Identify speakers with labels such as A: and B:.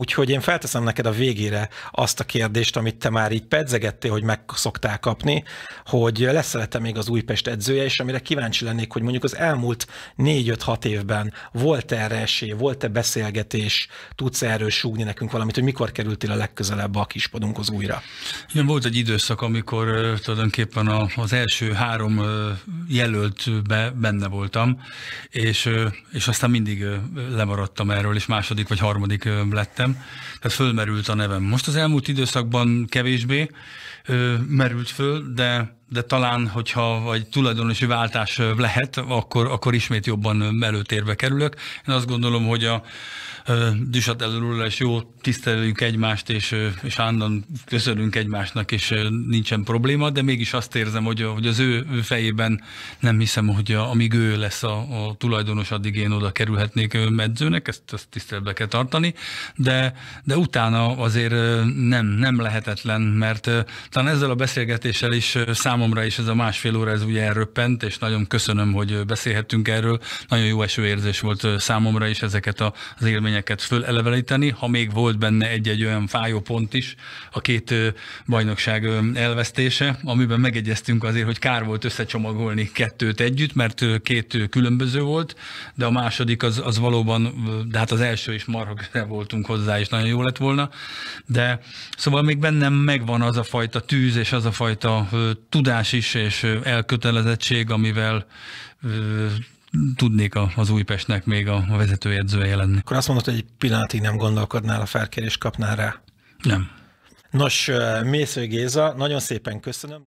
A: Úgyhogy én felteszem neked a végére azt a kérdést, amit te már így pedzegettél, hogy meg szoktál kapni, hogy lesz -e még az Újpest edzője, és amire kíváncsi lennék, hogy mondjuk az elmúlt 4-5-6 évben volt erre esély, volt-e beszélgetés, tudsz erről súgni nekünk valamit, hogy mikor kerültél a legközelebb a kispadunkhoz újra?
B: Igen, volt egy időszak, amikor tulajdonképpen a, az első három jelöltbe benne voltam, és, és aztán mindig lemaradtam erről, és második vagy harmadik lettem nevem, tehát fölmerült a nevem. Most az elmúlt időszakban kevésbé ö, merült föl, de de talán, hogyha vagy tulajdonosi váltás lehet, akkor, akkor ismét jobban előtérbe kerülök. Én azt gondolom, hogy a Düsat előről is jó, tisztelünk egymást, és, és állandóan köszönünk egymásnak, és nincsen probléma, de mégis azt érzem, hogy, hogy az ő fejében nem hiszem, hogy a, amíg ő lesz a, a tulajdonos, addig én oda kerülhetnék medzőnek, ezt, ezt tiszteletbe kell tartani, de, de utána azért nem, nem lehetetlen, mert talán ezzel a beszélgetéssel is számomra számomra is ez a másfél óra ez ugye elröppent, és nagyon köszönöm, hogy beszélhettünk erről. Nagyon jó esőérzés volt számomra is ezeket az élményeket fölelevelíteni, ha még volt benne egy-egy olyan fájó pont is, a két bajnokság elvesztése, amiben megegyeztünk azért, hogy kár volt összecsomagolni kettőt együtt, mert két különböző volt, de a második az, az valóban, de hát az első is marha voltunk hozzá, és nagyon jó lett volna, de szóval még bennem megvan az a fajta tűz, és az a fajta tudás, tudás is és elkötelezettség, amivel tudnék az Újpestnek még a vezetőjegyzője lenni.
A: Akkor azt mondod, hogy egy pillanatig nem gondolkodnál a felkérés kapnál rá? Nem. Nos, Mésző Géza, nagyon szépen köszönöm.